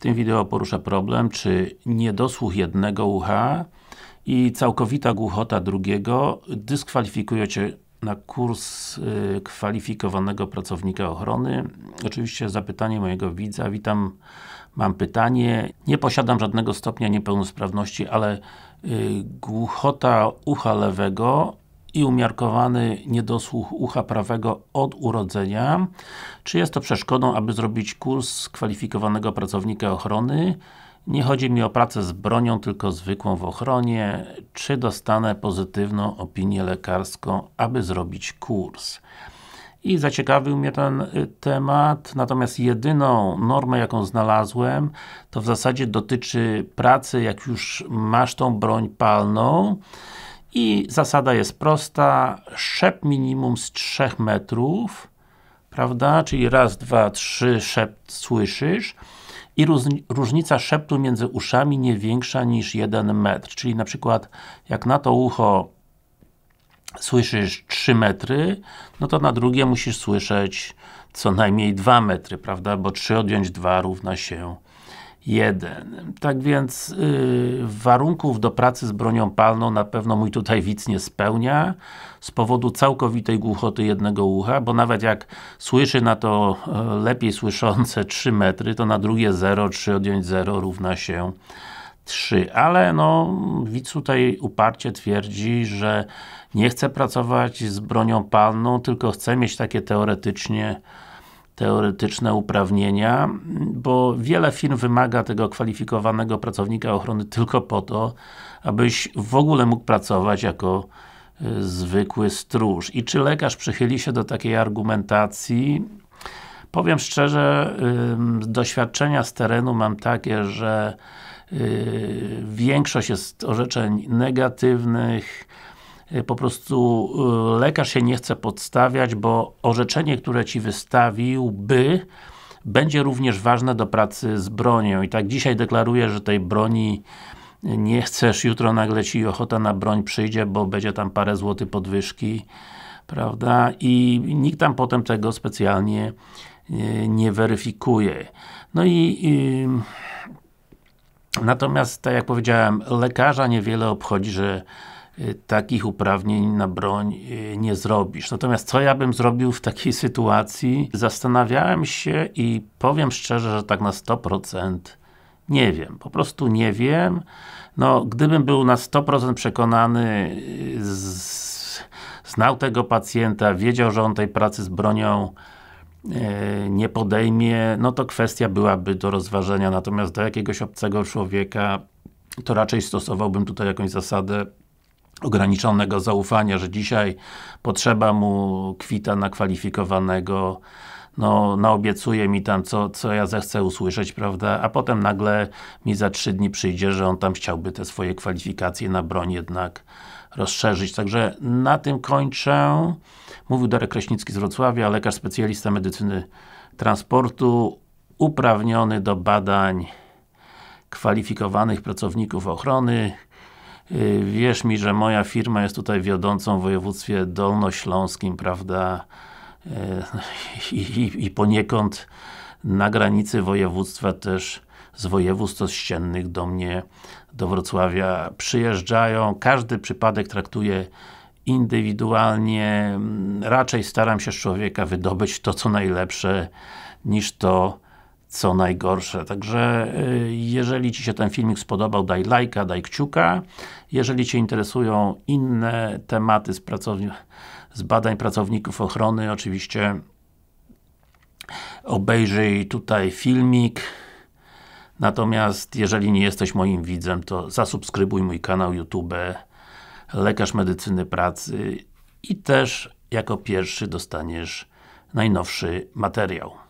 tym wideo poruszę problem, czy niedosłuch jednego ucha i całkowita głuchota drugiego dyskwalifikują Cię na kurs y, kwalifikowanego pracownika ochrony. Oczywiście zapytanie mojego widza. Witam, mam pytanie. Nie posiadam żadnego stopnia niepełnosprawności, ale y, głuchota ucha lewego i umiarkowany niedosłuch ucha prawego od urodzenia. Czy jest to przeszkodą, aby zrobić kurs kwalifikowanego pracownika ochrony? Nie chodzi mi o pracę z bronią, tylko zwykłą w ochronie. Czy dostanę pozytywną opinię lekarską, aby zrobić kurs? I zaciekawił mnie ten y, temat, natomiast jedyną normę, jaką znalazłem, to w zasadzie dotyczy pracy, jak już masz tą broń palną, i zasada jest prosta, szep minimum z 3 metrów, prawda? Czyli raz, dwa, trzy szept słyszysz i różnica szeptu między uszami nie większa niż 1 metr. Czyli na przykład, jak na to ucho słyszysz 3 metry, no to na drugie musisz słyszeć co najmniej 2 metry, prawda? Bo 3 odjąć 2 równa się 1. Tak więc yy, warunków do pracy z bronią palną na pewno mój tutaj widz nie spełnia z powodu całkowitej głuchoty jednego ucha, bo nawet jak słyszy na to y, lepiej słyszące 3 metry, to na drugie 0, 3 odjąć 0 równa się 3, ale no, widz tutaj uparcie twierdzi, że nie chce pracować z bronią palną, tylko chce mieć takie teoretycznie teoretyczne uprawnienia, bo wiele firm wymaga tego kwalifikowanego pracownika ochrony tylko po to, abyś w ogóle mógł pracować jako y, zwykły stróż. I czy lekarz przychyli się do takiej argumentacji? Powiem szczerze, doświadczenia z terenu mam takie, że y, większość jest orzeczeń negatywnych, Y, po prostu y, lekarz się nie chce podstawiać, bo orzeczenie, które Ci wystawiłby będzie również ważne do pracy z bronią. I tak dzisiaj deklarujesz, że tej broni nie chcesz, jutro nagle Ci ochota na broń przyjdzie, bo będzie tam parę złotych podwyżki, prawda? I nikt tam potem tego specjalnie y, nie weryfikuje. No i, i Natomiast, tak jak powiedziałem, lekarza niewiele obchodzi, że Y, takich uprawnień na broń y, nie zrobisz. Natomiast co ja bym zrobił w takiej sytuacji? Zastanawiałem się i powiem szczerze, że tak na 100% nie wiem. Po prostu nie wiem. No, gdybym był na 100% przekonany, y, z, znał tego pacjenta, wiedział, że on tej pracy z bronią nie podejmie, no to kwestia byłaby do rozważenia. Natomiast do jakiegoś obcego człowieka to raczej stosowałbym tutaj jakąś zasadę ograniczonego zaufania, że dzisiaj potrzeba mu kwita na kwalifikowanego, no, naobiecuje no, mi tam, co, co ja zechcę usłyszeć, prawda, a potem nagle mi za trzy dni przyjdzie, że on tam chciałby te swoje kwalifikacje na broń jednak rozszerzyć. Także na tym kończę. Mówił Darek Kraśnicki z Wrocławia, lekarz specjalista medycyny transportu, uprawniony do badań kwalifikowanych pracowników ochrony, Y, wierz mi, że moja firma jest tutaj wiodącą w województwie dolnośląskim, prawda? Y, I, i, i poniekąd na granicy województwa też z województw ościennych do mnie, do Wrocławia przyjeżdżają. Każdy przypadek traktuję indywidualnie. Mm, raczej staram się z człowieka wydobyć to, co najlepsze, niż to, co najgorsze. Także y, jeżeli Ci się ten filmik spodobał, daj lajka, daj kciuka. Jeżeli Cię interesują inne tematy z, z badań pracowników ochrony, oczywiście obejrzyj tutaj filmik. Natomiast, jeżeli nie jesteś moim widzem, to zasubskrybuj mój kanał YouTube Lekarz Medycyny Pracy i też jako pierwszy dostaniesz najnowszy materiał.